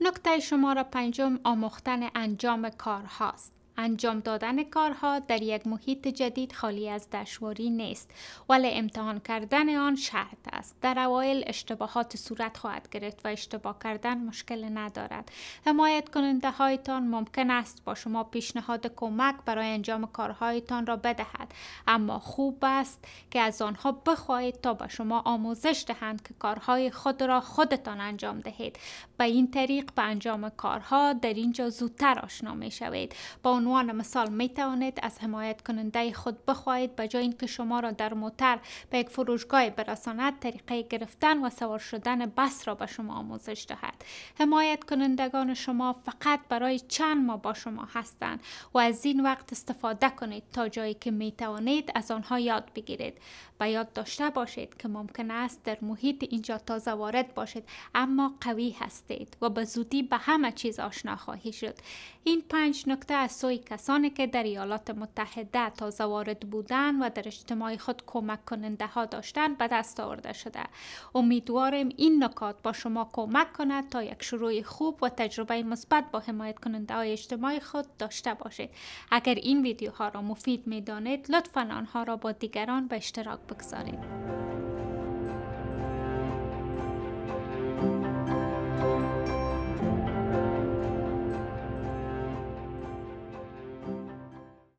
نکته شماره پنجم آموختن انجام کارهاست. انجام دادن کارها در یک محیط جدید خالی از دشواری نیست ولی امتحان کردن آن شرط است در اوایل اشتباهات صورت خواهد گرفت و اشتباه کردن مشکل ندارد حمایت کننده هایتان ممکن است با شما پیشنهاد کمک برای انجام کارهایتان را بدهد اما خوب است که از آنها بخواهید تا به شما آموزش دهند که کارهای خود را خودتان انجام دهید به این طریق به انجام کارها در اینجا زودتر آشنا می شوید با عنوان مثال می توانید از حمایت کننده خود بخواهید به جای اینکه شما را در موتر به یک فروشگاه برساند طریقه گرفتن و سوار شدن بس را به شما آموزش دهد حمایت کنندگان شما فقط برای چند ماه با شما هستند و از این وقت استفاده کنید تا جایی که می توانید از آنها یاد بگیرید به یاد داشته باشید که ممکن است در محیط اینجا تازه وارد باشید اما قوی هستید و به زودی به همه چیز آشنا خواهی شد این پنج نکته از سوی کسانی که در ایالات متحده تازه وارد بودن و در اجتماع خود کمک کننده ها داشتن به دست آورده شده امیدوارم این نکات با شما کمک کند تا یک شروع خوب و تجربه مثبت با حمایت کننده های اجتماعی خود داشته باشید اگر این ویدیو ها را مفید میدانید لطفا آنها را با دیگران به اشتراک بگذارید